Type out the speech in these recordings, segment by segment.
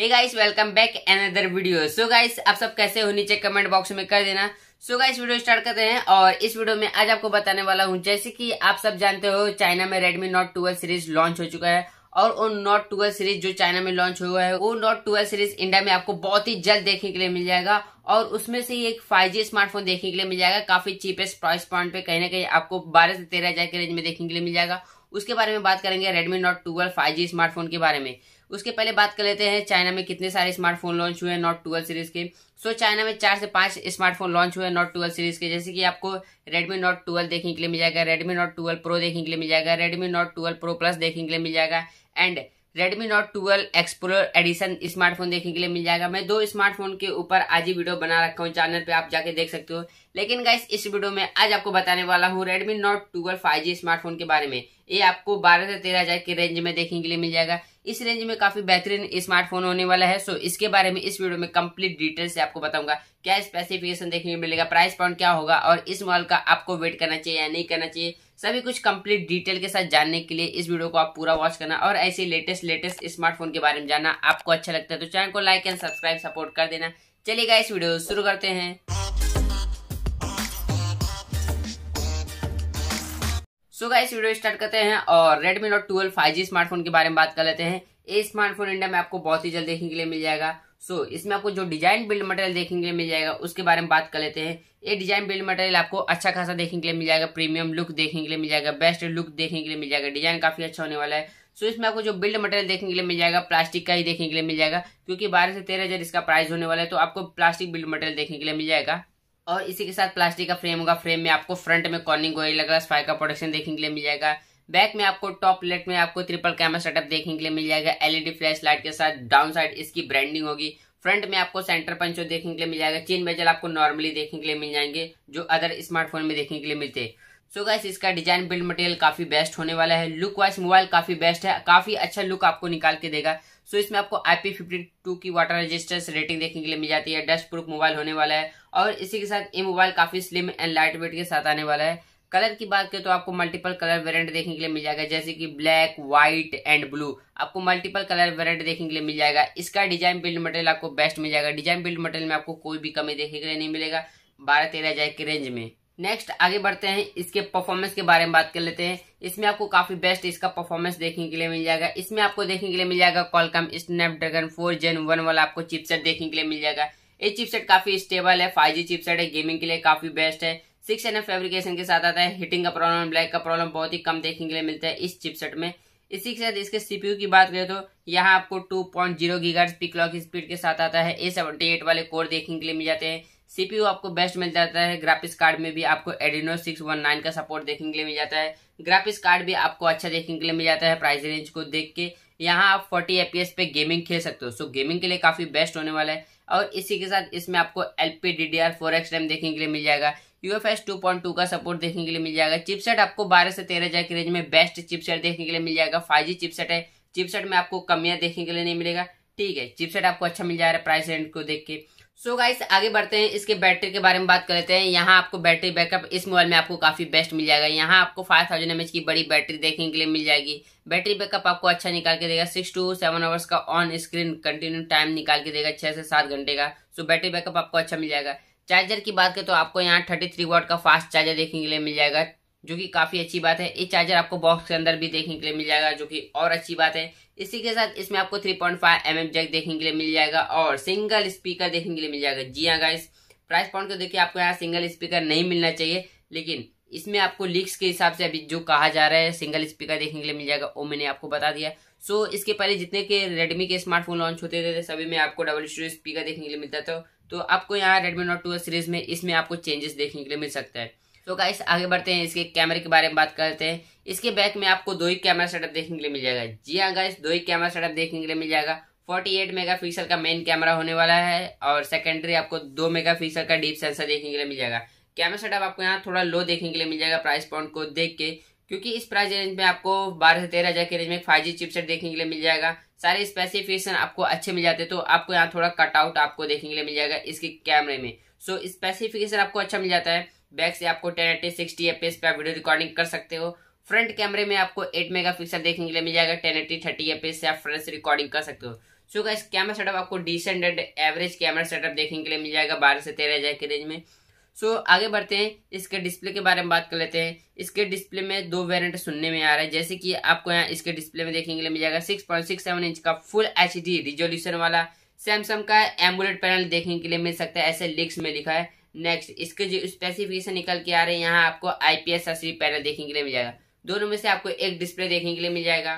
हे guys welcome back another video so guys आप सब कैसे हो नीचे कमेंट बॉक्स में कर देना so so guys video start करते हैं और इस वीडियो में आज आपको बताने वाला हूं जैसे कि आप सब जानते हो चाइना में Redmi Note twelve series launch हो चुका है और वो नोट ट्वेल्व सीरीज जो चाइना में लॉन्च हुआ है वो नोट ट्वेल्व सीरीज इंडिया में आपको बहुत ही जल्द देखने के लिए मिल जाएगा और उसमें से ही एक 5G स्मार्टफोन देखने के लिए मिल जाएगा काफी चीपेस्ट प्राइस पॉइंट पे कहीं ना कहीं आपको 12 से तेरह हजार के रेंज में देखने के लिए मिल जाएगा उसके बारे में बात करेंगे Redmi Note twelve five smartphone के बारे में उसके पहले बात कर लेते हैं चाइना में कितने सारे स्मार्टफोन लॉन्च हुए हैं नॉट ट्वेल्व सीरीज के सो so, चाइना में चार से पांच स्मार्टफोन लॉन्च हुए हैं नॉट ट्वेल्व सीरीज के जैसे कि आपको रेडमी नॉट ट्वेल्व देखने के लिए मिल जाएगा रेडमी नॉट ट्वेल्व प्रो देखने के लिए मिल जाएगा Redmi Note twelve pro plus देखने के लिए मिल जाएगा and Redmi Note twelve explore edition smartphone देखने के लिए मिल जाएगा मैं दो स्मार्टफोन के ऊपर आज ही वीडियो बना रखा हूँ चैनल पे आप जाके देख सकते हो लेकिन गाइस इस वीडियो में आज आपको बताने वाला हूँ Redmi Note twelve five smartphone के बारे में ये आपको बारह से तेरह हजार के रेंज में देखने के लिए मिल जाएगा इस रेंज में काफी बेहतरीन स्मार्टफोन होने वाला है सो इसके बारे में इस वीडियो में कंप्लीट डिटेल से आपको बताऊंगा क्या स्पेसिफिकेशन देखने को मिलेगा प्राइस पॉइंट क्या होगा और इस मॉल का आपको वेट करना चाहिए या नहीं करना चाहिए सभी कुछ कंप्लीट डिटेल के साथ जानने के लिए इस वीडियो को आप पूरा वॉच करना और ऐसे लेटेस्ट लेटेस्ट स्मार्टफोन के बारे में जानना आपको अच्छा लगता है तो चैनल को लाइक एंड सब्सक्राइब सपोर्ट कर देना चलेगा इस वीडियो शुरू करते हैं सो so इस वीडियो स्टार्ट करते हैं और Redmi Note 12 5G स्मार्टफोन के बारे में बात कर लेते हैं ये स्मार्टफोन इंडिया में आपको बहुत ही जल्द देखने के लिए मिल जाएगा सो so, इसमें आपको जो डिजाइन बिल्ड मटेरियल देखने के लिए मिल जाएगा उसके बारे में बात कर लेते हैं ये डिजाइन बिल्ड मटेरियल आपको अच्छा खासा देखने के लिए मिल जाएगा प्रीमियम लुक देखने के लिए मिल जाएगा बेस्ट लुक देखने के लिए मिल जाएगा डिजाइन काफी अच्छा होने वाला है सो so, इसमें आपको जो बिल्ड मटेरियल देखने के लिए मिल जाएगा प्लास्टिक का ही देखने के लिए मिल जाएगा क्योंकि बारह से तेरह इसका प्राइस होने वाला है तो आपको प्लास्टिक बिल्ड मटेरियल देखने के लिए मिल जाएगा और इसी के साथ प्लास्टिक का फ्रेम होगा फ्रेम में आपको फ्रंट में कॉर्निंग गोरिल्ला ग्लास फाइव का प्रोडक्शन देखने के लिए मिल जाएगा बैक में आपको टॉप लेट में आपको ट्रिपल कैमरा सेटअप देखने के लिए मिल जाएगा एलईडी फ्लैश लाइट के साथ डाउन साइड इसकी ब्रांडिंग होगी फ्रंट में आपको सेंटर पंचो देखने के लिए मिल जाएगा चीन बेजल आपको नॉर्मली देखने के लिए मिल जाएंगे जो अदर स्मार्टफोन में देखने के लिए मिलते हैं सो गैस इसका डिजाइन बिल्ड मटेरियल काफी बेस्ट होने वाला है लुक वाइज मोबाइल काफी बेस्ट है काफी अच्छा लुक आपको निकाल के देगा सो so, इसमें आपको आईपी फिफ्टी टू की वाटर रेजिस्टेंस रेटिंग देखने के लिए मिल जाती है डस्ट प्रूफ मोबाइल होने वाला है और इसी के साथ ये मोबाइल काफी स्लिम एंड लाइट वेट के साथ आने वाला है कलर की बात करें तो आपको मल्टीपल कलर वेरिएंट देखने के लिए मिल जाएगा जैसे कि ब्लैक व्हाइट एंड ब्लू आपको मल्टीपल कलर वेरिएंट देखने के लिए मिल जाएगा इसका डिजाइन बिल्ड मटेरियल आपको बेस्ट मिल जाएगा डिजाइन बिल्ड मटेरियल में आपको कोई भी कमी देखने के लिए नहीं मिलेगा बारह तेरह हजार की रेंज में नेक्स्ट आगे बढ़ते हैं इसके परफॉर्मेंस के बारे में बात कर लेते हैं इसमें आपको काफी बेस्ट इसका परफॉर्मेंस देखने के लिए मिल जाएगा इसमें आपको देखने के लिए मिल जाएगा Qualcomm Snapdragon four Gen one वाला आपको चिपसेट देखने के लिए मिल जाएगा ये चिपसेट काफी स्टेबल है फाइव जी चिपसेट है गेमिंग के लिए काफी बेस्ट है सिक्स एन फेब्रिकेशन के साथ आता है हीटिंग का प्रॉब्लम ब्लैक का प्रॉब्लम बहुत ही कम देखने के लिए मिलता है इस चिपसेट में इसी के साथ इसके सीपीयू की बात करें तो यहाँ आपको two point zero gigahertz peak clock speed के साथ आता है ए सेवेंटी एट वाले कोर देखने के लिए मिल जाते हैं सीपीयू आपको बेस्ट मिल जाता है ग्राफिक्स कार्ड में भी आपको एडिनो 619 का सपोर्ट देखने के लिए मिल जाता है ग्राफिक्स कार्ड भी आपको अच्छा देखने के लिए मिल जाता है प्राइस रेंज को देख के यहाँ आप 40 एपीएस पे गेमिंग खेल सकते हो सो गेमिंग के लिए काफी बेस्ट होने वाला है और इसी के साथ इसमें आपको L P D D R four X RAM देखने के लिए मिल जाएगा U F S two point two का सपोर्ट देखने के लिए मिल जाएगा चिपसेट आपको बारह से तेरह हजार की रेंज में बेस्ट चिपसेट देखने के लिए मिल जाएगा फाइव जी चिपसेट है चिपसेट में आपको कमियां देखने के लिए नहीं मिलेगा ठीक है चिपसेट आपको अच्छा मिल जा रहा है प्राइस रेंज को देख के सो so गाइस आगे बढ़ते हैं इसके बैटरी के बारे में बात करते हैं यहाँ आपको बैटरी बैकअप इस मोबाइल में आपको काफ़ी बेस्ट मिल जाएगा यहाँ आपको फाइव थाउजेंड एम की बड़ी बैटरी देखने के लिए मिल जाएगी बैटरी बैकअप आपको अच्छा निकाल के देगा सिक्स टू सेवन आवर्स का ऑन स्क्रीन कंटिन्यू टाइम निकाल के देगा छः से सात घंटे का सो so बैटरी बैकअप आपको अच्छा मिल जाएगा चार्जर की बात करें तो आपको यहाँ थर्टी थ्री वॉट का फास्ट चार्जर देखने के लिए मिल जाएगा जो कि काफ़ी अच्छी बात है ये चार्जर आपको बॉक्स के अंदर भी देखने के लिए मिल जाएगा जो कि और अच्छी बात है इसी के साथ इसमें आपको 3.5 पॉइंट mm जैक देखने के लिए मिल जाएगा और सिंगल स्पीकर देखने के लिए मिल जाएगा जी हाँ गाइस प्राइस पॉइंट तो देखिए आपको यहाँ सिंगल स्पीकर नहीं मिलना चाहिए लेकिन इसमें आपको लीक्स के हिसाब से अभी जो कहा जा रहा है सिंगल स्पीकर देखने के लिए मिल जाएगा वो मैंने आपको बता दिया सो so, इसके पहले जितने के रेडमी के स्मार्टफोन लॉन्च होते थे सभी में आपको डबल स्टोरेज स्पीकर देखने के लिए मिलता था तो आपको यहाँ रेडमी नोट टू सीरीज में इसमें आपको चेंजेस देखने के लिए मिल सकता है तो गाइस आगे बढ़ते हैं इसके कैमरे के बारे में बात करते हैं इसके बैक में आपको दो ही कैमरा सेटअप देखने के लिए मिल जाएगा जी हाँ गाइस दो ही कैमरा सेटअप देखने के लिए मिल जाएगा 48 मेगापिक्सल का मेन कैमरा होने वाला है और सेकेंडरी आपको दो मेगापिक्सल का डीप सेंसर देखने के लिए मिल जाएगा कैमरा सेटअप आपको यहाँ थोड़ा लो देखने के लिए मिल जाएगा प्राइस पॉइंट को देख के क्योंकि इस प्राइस रेंज में आपको बारह से तेरह हज़ार के रेंज में फाइव जी चिपसेट देखने के लिए मिल जाएगा सारे स्पेसिफिकेशन आपको अच्छे मिल जाते हैं तो आपको यहाँ थोड़ा कटआउट आपको देखने के लिए मिल जाएगा इसके कैमरे में सो स्पेसिफिकेशन आपको अच्छा मिल जाता है बैक से आपको टेन एटी सिक्सटी एफ पे आप वीडियो रिकॉर्डिंग कर सकते हो फ्रंट कैमरे में आपको 8 मेगापिक्सल देखने के लिए मिल जाएगा टेन एटी थर्टी एफ से आप फ्रंट से रिकॉर्डिंग कर सकते हो सो का इस कैमरा सेटअप आपको डिसेंट एवरेज कैमरा सेटअप देखने के लिए मिल जाएगा बारह से तेरह हज़ार के रेंज में सो so, आगे बढ़ते हैं इसके डिस्प्ले के बारे में बात कर लेते हैं इसके डिस्प्ले में दो वेरिएंट सुनने में आ रहा है जैसे कि आपको यहाँ इसके डिस्प्ले में देखने के लिए मिल जाएगा 6.67 इंच का फुल एच डी रिजोल्यूशन वाला सैमसंग का एम्बुलेट पैनल देखने के लिए मिल सकता है ऐसे लिक्स में लिखा है नेक्स्ट इसके जो स्पेसिफिकेशन निकल के आ रहे हैं यहाँ आपको आईपीएस एस पैनल देखने के लिए मिल जाएगा दोनों में से आपको एक डिस्प्ले देखने के लिए मिल जाएगा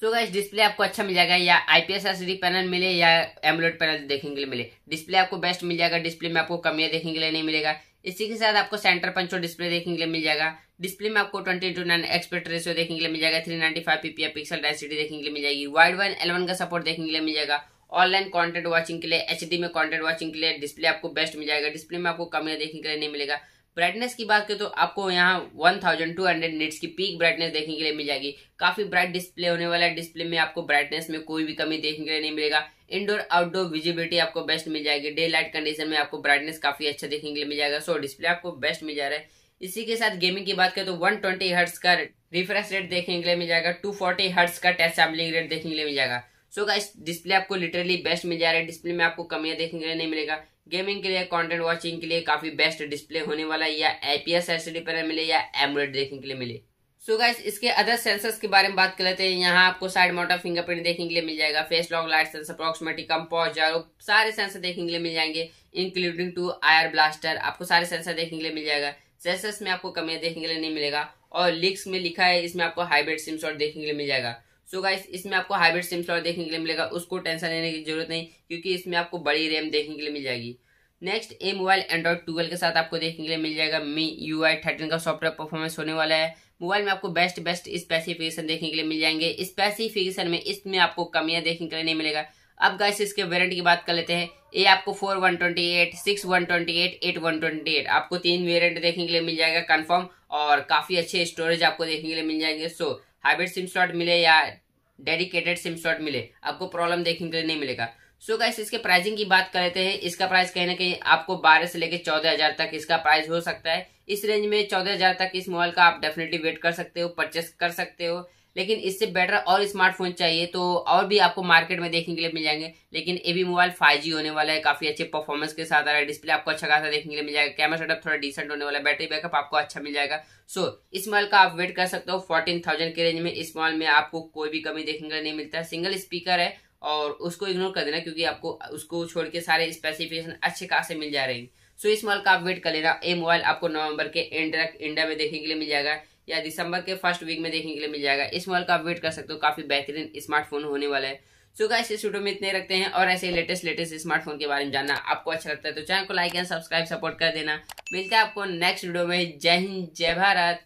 सो so गाइस डिस्प्ले आपको अच्छा मिल जाएगा या आईपीएस एसडी पैनल मिले या एमोलेट पैनल देखने के लिए मिले डिस्प्ले आपको बेस्ट मिल जाएगा डिस्प्ले में आपको कमियां देखने के लिए नहीं मिलेगा इसी के साथ आपको सेंटर पंचो डिस्प्ले देखने के लिए मिल जाएगा डिस्प्ले में आपको twenty two nine aspect ratio देखने के लिए मिल जाएगा three ninety five PPI pixel density देखने के लिए मिल जाएगी वाइड वन एलेवन का सपोर्ट देखने के लिए मिल जाएगा ऑनलाइन कंटेंट वाचिंग के लिए एच में कंटेंट वाचिंग के लिए डिस्प्ले आपको बेस्ट मिल जाएगा डिस्प्ले में आपको कमियां देखने के लिए नहीं मिलेगा ब्राइटनेस की बात करें तो आपको यहाँ 1200 निट्स की पीक ब्राइटनेस देखने के लिए मिल जाएगी काफ़ी ब्राइट डिस्प्ले होने वाला है डिस्प्ले में आपको ब्राइटनेस में कोई भी कमी देखने के लिए नहीं मिलेगा इंडोर आउटडोर विजिबिलिटी आपको बेस्ट मिल जाएगी डे लाइट कंडीशन में आपको ब्राइटनेस काफ़ी अच्छा देखने के लिए मिल जाएगा सो डिस्प्ले आपको बेस्ट मिल जा रहा है इसी के साथ गेमिंग की बात करें तो 120 ट्वेंटी का रिफ्रेश रेट देखने के लिए मिल जाएगा 240 फोर्टी का टेस्ट सैम्पलिंग रेट देखने के लिए मिल जाएगा सो गाइस डिस्प्ले आपको लिटरली बेस्ट मिल जा रहा है डिस्प्ले में आपको कमियां देखने के लिए नहीं मिलेगा गेमिंग के लिए कंटेंट वॉचिंग के लिए काफी बेस्ट डिस्प्ले होने वाला है या आईपीएस एलसीडी पैनल मिले या एमोलेड देखने के लिए मिले सो so गाइस इसके अदर सेंसर्स के बारे में बात कर लेते हैं यहाँ आपको साइड मोटर फिंगरप्रिंट देखने के लिए मिल जाएगा face lock light sensor proximity compass gyro सारे सेंसर देखने के लिए मिल जाएंगे इंक्लूडिंग टू आयर ब्लास्टर आपको सारे सेंसर देखने के लिए मिल जाएगा सेंसर्स में आपको कमियां देखने के लिए नहीं मिलेगा और लिक्स में लिखा है इसमें आपको हाइब्रिड सिम शॉट देखने के लिए मिल जाएगा सो गाइस इसमें आपको हाइब्रिड सिम स्लॉट देखने के लिए मिलेगा उसको टेंशन लेने की जरूरत नहीं क्योंकि इसमें आपको बड़ी रैम देखने के लिए मिल जाएगी next a mobile Android twelve के साथ आपको देखने के लिए मिल जाएगा मी यू आई थर्टीन का सॉफ्टवेयर परफॉर्मेंस होने वाला है मोबाइल में आपको बेस्ट बेस्ट स्पेसिफिकेशन देखने के लिए मिल जाएंगे स्पेसिफिकेशन में इसमें आपको कमियां देखने के लिए नहीं मिलेगा अब गाइस इसके वेरियंट की बात कर लेते हैं ए आपको four one twenty eight six one twenty eight eight one twenty eight आपको तीन वेरियंट देखने के लिए मिल जाएगा कंफर्म और काफी अच्छे स्टोरेज आपको देखने के लिए मिल जाएंगे सो हाइब्रिड सिम स्लॉट मिले या डेडिकेटेड सिम स्लॉट मिले आपको प्रॉब्लम देखने के लिए नहीं मिलेगा सो so गाइस इसके प्राइसिंग की बात कर लेते हैं इसका प्राइस कहीं ना कहीं आपको 12 से लेकर 14000 तक इसका प्राइस हो सकता है इस रेंज में 14000 तक इस मोबाइल का आप डेफिनेटली वेट कर सकते हो परचेस कर सकते हो लेकिन इससे बेटर और स्मार्टफोन चाहिए तो और भी आपको मार्केट में देखने के लिए मिल जाएंगे लेकिन ये भी मोबाइल फाइव होने वाला है काफ़ी अच्छे परफॉर्मेंस के साथ आ रहा है डिस्प्ले आपको अच्छा खासा देखने के लिए मिल जाएगा कैमरा सेटअप थोड़ा डिसेंट होने वाला है बैटरी बैकअप आपको अच्छा मिल जाएगा सो so, इस मॉल का आप वेट कर सकते हो फोर्टीन थाउजेंड के रेंज में इस मॉल में आपको कोई भी कमी देखने के लिए नहीं मिलता है सिंगल स्पीकर है और उसको इग्नोर कर देना क्योंकि आपको उसको छोड़ के सारे स्पेसिफिकेशन अच्छे खासे मिल जा रहे हैं सो so, इस मॉल का आप वेट कर लेना ये मोबाइल आपको नवंबर के एंड तक इंडिया में देखने के लिए मिल जाएगा या दिसंबर के फर्स्ट वीक में देखने के लिए मिल जाएगा इस मॉडल का आप वेट कर सकते हो काफी बेहतरीन स्मार्टफोन होने वाला है सो गाइस इस वीडियो में इतने रखते हैं और ऐसे लेटेस्ट लेटेस्ट स्मार्टफोन के बारे में जानना आपको अच्छा लगता है तो चैनल को लाइक एंड सब्सक्राइब सपोर्ट कर देना मिलता है आपको नेक्स्ट वीडियो में जय हिंद जय भारत